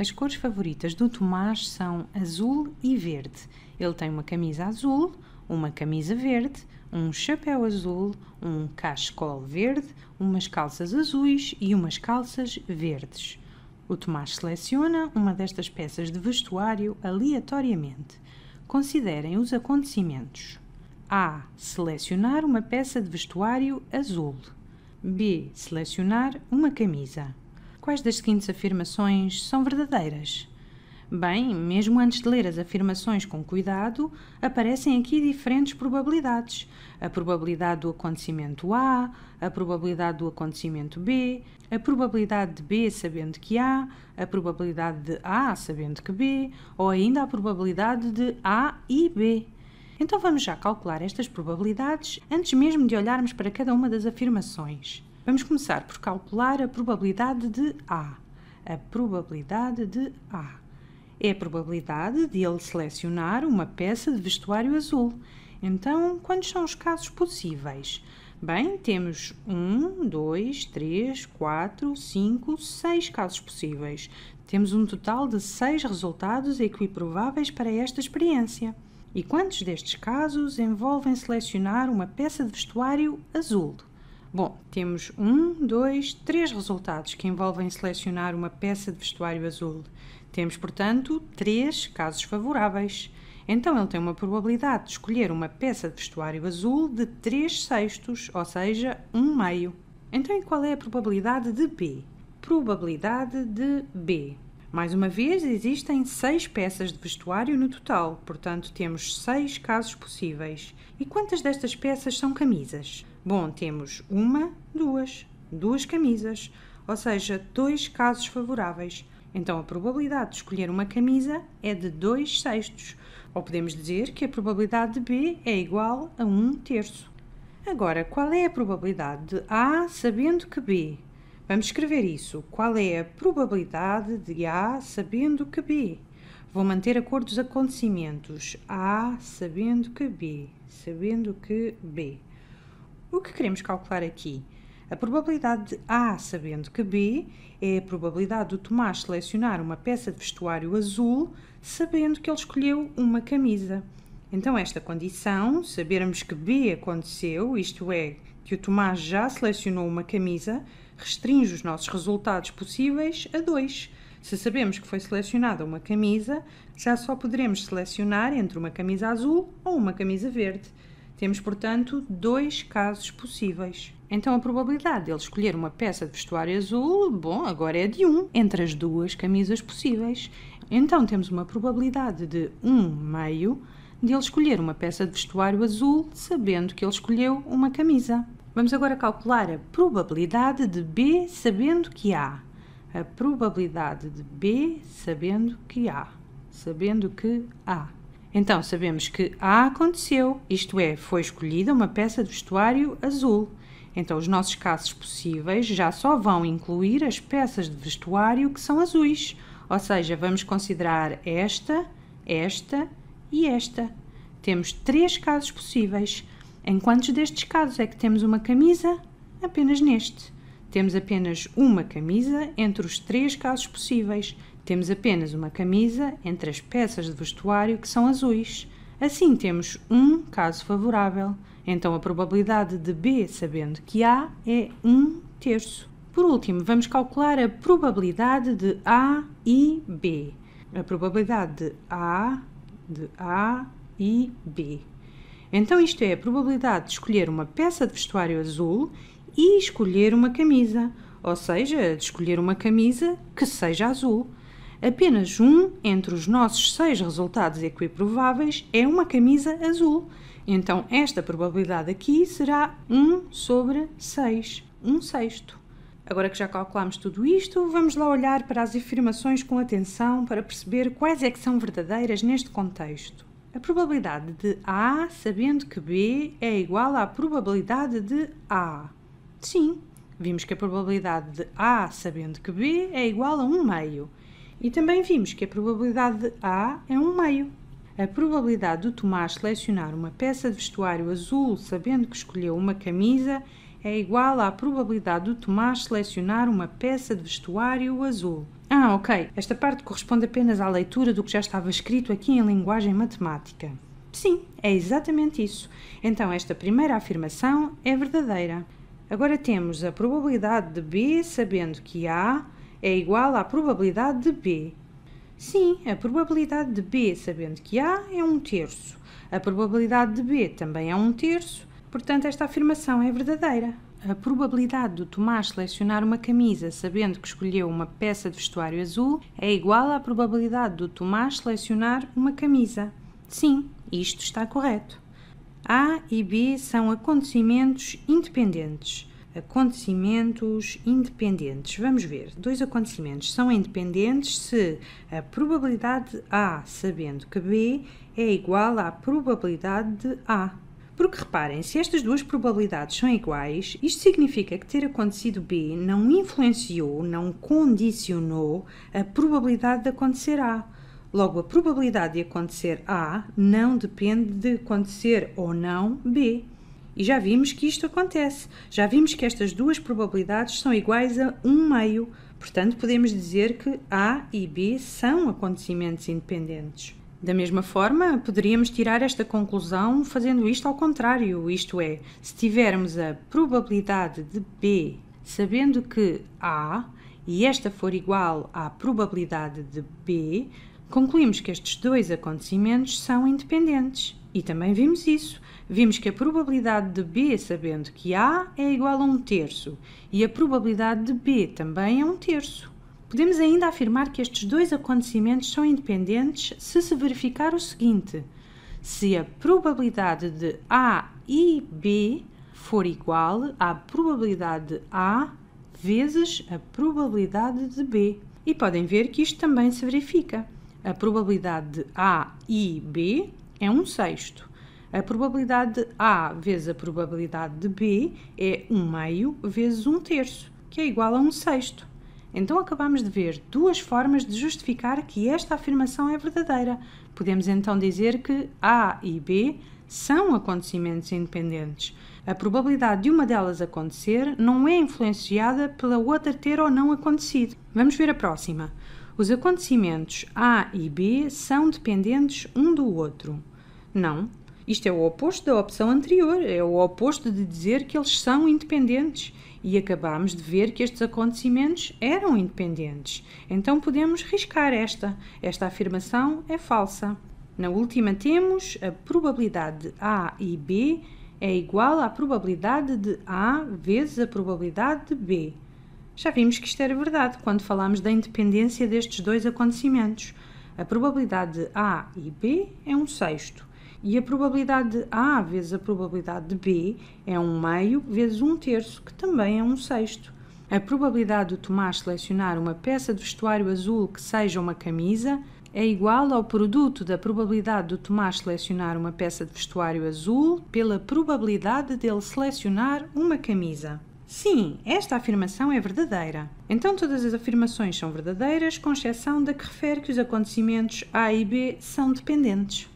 As cores favoritas do Tomás são azul e verde. Ele tem uma camisa azul, uma camisa verde, um chapéu azul, um cachecol verde, umas calças azuis e umas calças verdes. O Tomás seleciona uma destas peças de vestuário aleatoriamente. Considerem os acontecimentos. A. Selecionar uma peça de vestuário azul. B. Selecionar uma camisa quais das seguintes afirmações são verdadeiras? Bem, mesmo antes de ler as afirmações com cuidado, aparecem aqui diferentes probabilidades: a probabilidade do acontecimento A, a probabilidade do acontecimento B, a probabilidade de B sabendo que A, a probabilidade de A sabendo que B, ou ainda a probabilidade de A e B. Então vamos já calcular estas probabilidades antes mesmo de olharmos para cada uma das afirmações. Vamos começar por calcular a probabilidade de A. A probabilidade de A é a probabilidade de ele selecionar uma peça de vestuário azul. Então, quantos são os casos possíveis? Bem, temos 1, 2, 3, 4, 5, 6 casos possíveis. Temos um total de 6 resultados equiprováveis para esta experiência. E quantos destes casos envolvem selecionar uma peça de vestuário azul? Bom, temos um, dois, três resultados que envolvem selecionar uma peça de vestuário azul. Temos, portanto, três casos favoráveis. Então ele tem uma probabilidade de escolher uma peça de vestuário azul de 3 sextos, ou seja, 1 meio. Então qual é a probabilidade de B? Probabilidade de B. Mais uma vez, existem seis peças de vestuário no total, portanto, temos seis casos possíveis. E quantas destas peças são camisas? Bom, temos uma, duas, duas camisas, ou seja, dois casos favoráveis. Então, a probabilidade de escolher uma camisa é de 2 sextos, ou podemos dizer que a probabilidade de B é igual a 1 um terço. Agora, qual é a probabilidade de A sabendo que B Vamos escrever isso. Qual é a probabilidade de A sabendo que B? Vou manter a cor dos acontecimentos. A sabendo que B. Sabendo que B. O que queremos calcular aqui? A probabilidade de A sabendo que B é a probabilidade do Tomás selecionar uma peça de vestuário azul sabendo que ele escolheu uma camisa. Então, esta condição, sabermos que B aconteceu, isto é, que o Tomás já selecionou uma camisa, Restringe os nossos resultados possíveis a dois. Se sabemos que foi selecionada uma camisa, já só poderemos selecionar entre uma camisa azul ou uma camisa verde. Temos, portanto, dois casos possíveis. Então a probabilidade de ele escolher uma peça de vestuário azul, bom, agora é de 1 entre as duas camisas possíveis. Então temos uma probabilidade de 1 meio de ele escolher uma peça de vestuário azul, sabendo que ele escolheu uma camisa. Vamos agora calcular a probabilidade de B sabendo que A. A probabilidade de B sabendo que A. Sabendo que A. Então, sabemos que A aconteceu, isto é, foi escolhida uma peça de vestuário azul. Então, os nossos casos possíveis já só vão incluir as peças de vestuário que são azuis, ou seja, vamos considerar esta, esta e esta. Temos três casos possíveis. Em quantos destes casos é que temos uma camisa? Apenas neste. Temos apenas uma camisa entre os três casos possíveis. Temos apenas uma camisa entre as peças de vestuário que são azuis. Assim temos um caso favorável. Então a probabilidade de B sabendo que A é 1 terço. Por último, vamos calcular a probabilidade de A e B. A probabilidade de A, de A e B. Então, isto é a probabilidade de escolher uma peça de vestuário azul e escolher uma camisa, ou seja, de escolher uma camisa que seja azul. Apenas um entre os nossos seis resultados equiprováveis é uma camisa azul. Então, esta probabilidade aqui será 1 sobre 6, 1 sexto. Agora que já calculamos tudo isto, vamos lá olhar para as afirmações com atenção para perceber quais é que são verdadeiras neste contexto a probabilidade de A, sabendo que B é igual à probabilidade de A. Sim, vimos que a probabilidade de A, sabendo que B, é igual a 1 meio. E também vimos que a probabilidade de A é 1 meio. A probabilidade do Tomás selecionar uma peça de vestuário azul, sabendo que escolheu uma camisa, é igual à probabilidade do Tomás selecionar uma peça de vestuário azul. Ah, ok. Esta parte corresponde apenas à leitura do que já estava escrito aqui em linguagem matemática. Sim, é exatamente isso. Então, esta primeira afirmação é verdadeira. Agora temos a probabilidade de B, sabendo que A é igual à probabilidade de B. Sim, a probabilidade de B, sabendo que A é um terço. A probabilidade de B também é um terço, portanto, esta afirmação é verdadeira a probabilidade do Tomás selecionar uma camisa sabendo que escolheu uma peça de vestuário azul é igual à probabilidade do Tomás selecionar uma camisa. Sim, isto está correto. A e B são acontecimentos independentes. Acontecimentos independentes. Vamos ver. Dois acontecimentos são independentes se a probabilidade A, sabendo que B, é igual à probabilidade de A. Porque reparem, se estas duas probabilidades são iguais, isto significa que ter acontecido B não influenciou, não condicionou a probabilidade de acontecer A. Logo, a probabilidade de acontecer A não depende de acontecer ou não B. E já vimos que isto acontece. Já vimos que estas duas probabilidades são iguais a 1 meio. Portanto, podemos dizer que A e B são acontecimentos independentes. Da mesma forma, poderíamos tirar esta conclusão fazendo isto ao contrário, isto é, se tivermos a probabilidade de B sabendo que A e esta for igual à probabilidade de B, concluímos que estes dois acontecimentos são independentes. E também vimos isso. Vimos que a probabilidade de B sabendo que A é igual a um terço e a probabilidade de B também é um terço. Podemos ainda afirmar que estes dois acontecimentos são independentes se se verificar o seguinte: se a probabilidade de A e B for igual à probabilidade de A vezes a probabilidade de B. E podem ver que isto também se verifica. A probabilidade de A e B é um sexto. A probabilidade de A vezes a probabilidade de B é um meio vezes um terço, que é igual a um sexto. Então acabamos de ver duas formas de justificar que esta afirmação é verdadeira. Podemos então dizer que A e B são acontecimentos independentes. A probabilidade de uma delas acontecer não é influenciada pela outra ter ou não acontecido. Vamos ver a próxima. Os acontecimentos A e B são dependentes um do outro. Não. Isto é o oposto da opção anterior, é o oposto de dizer que eles são independentes e acabámos de ver que estes acontecimentos eram independentes. Então podemos riscar esta. Esta afirmação é falsa. Na última temos a probabilidade de A e B é igual à probabilidade de A vezes a probabilidade de B. Já vimos que isto era verdade quando falámos da independência destes dois acontecimentos. A probabilidade de A e B é um sexto. E a probabilidade de A vezes a probabilidade de B é um meio vezes um terço, que também é um sexto. A probabilidade do Tomás selecionar uma peça de vestuário azul que seja uma camisa é igual ao produto da probabilidade do Tomás selecionar uma peça de vestuário azul pela probabilidade dele selecionar uma camisa. Sim, esta afirmação é verdadeira. Então todas as afirmações são verdadeiras, com exceção da que refere que os acontecimentos A e B são dependentes.